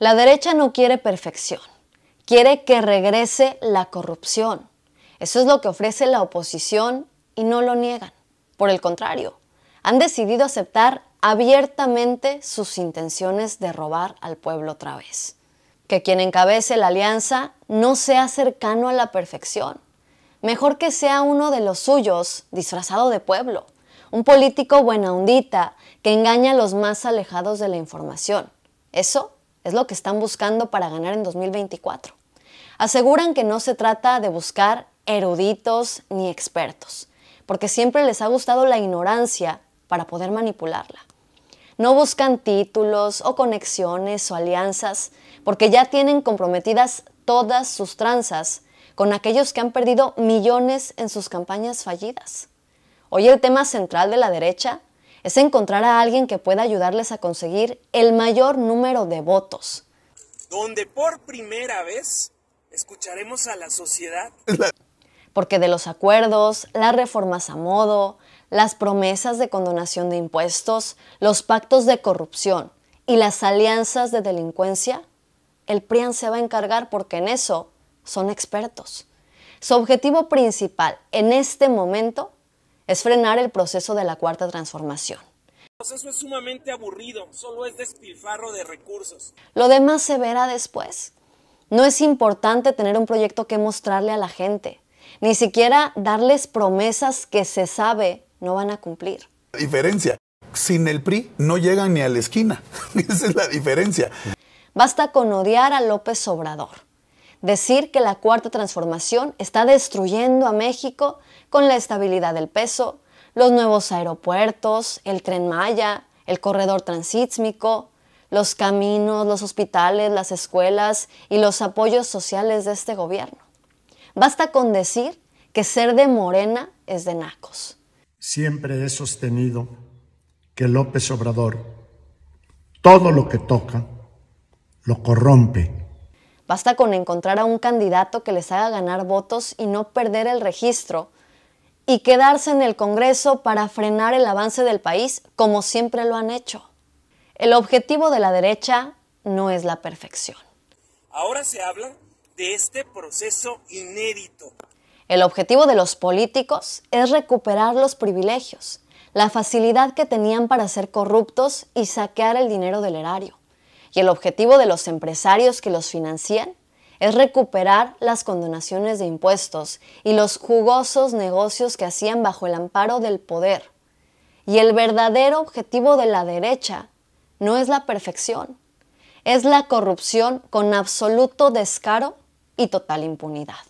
La derecha no quiere perfección, quiere que regrese la corrupción. Eso es lo que ofrece la oposición y no lo niegan. Por el contrario, han decidido aceptar abiertamente sus intenciones de robar al pueblo otra vez. Que quien encabece la alianza no sea cercano a la perfección. Mejor que sea uno de los suyos disfrazado de pueblo, un político buena ondita que engaña a los más alejados de la información. Eso es lo que están buscando para ganar en 2024. Aseguran que no se trata de buscar eruditos ni expertos, porque siempre les ha gustado la ignorancia para poder manipularla. No buscan títulos o conexiones o alianzas, porque ya tienen comprometidas todas sus tranzas con aquellos que han perdido millones en sus campañas fallidas. Hoy el tema central de la derecha es encontrar a alguien que pueda ayudarles a conseguir el mayor número de votos. Donde por primera vez escucharemos a la sociedad. Porque de los acuerdos, las reformas a modo, las promesas de condonación de impuestos, los pactos de corrupción y las alianzas de delincuencia, el PRIAN se va a encargar porque en eso son expertos. Su objetivo principal en este momento es frenar el proceso de la cuarta transformación. El proceso es sumamente aburrido, solo es despilfarro de recursos. Lo demás se verá después. No es importante tener un proyecto que mostrarle a la gente, ni siquiera darles promesas que se sabe no van a cumplir. La diferencia, sin el PRI no llegan ni a la esquina. Esa es la diferencia. Basta con odiar a López Obrador Decir que la cuarta transformación está destruyendo a México con la estabilidad del peso, los nuevos aeropuertos, el tren Maya, el corredor transísmico, los caminos, los hospitales, las escuelas y los apoyos sociales de este gobierno. Basta con decir que ser de Morena es de nacos. Siempre he sostenido que López Obrador todo lo que toca lo corrompe Basta con encontrar a un candidato que les haga ganar votos y no perder el registro y quedarse en el Congreso para frenar el avance del país como siempre lo han hecho. El objetivo de la derecha no es la perfección. Ahora se habla de este proceso inédito. El objetivo de los políticos es recuperar los privilegios, la facilidad que tenían para ser corruptos y saquear el dinero del erario y el objetivo de los empresarios que los financian es recuperar las condonaciones de impuestos y los jugosos negocios que hacían bajo el amparo del poder. Y el verdadero objetivo de la derecha no es la perfección, es la corrupción con absoluto descaro y total impunidad.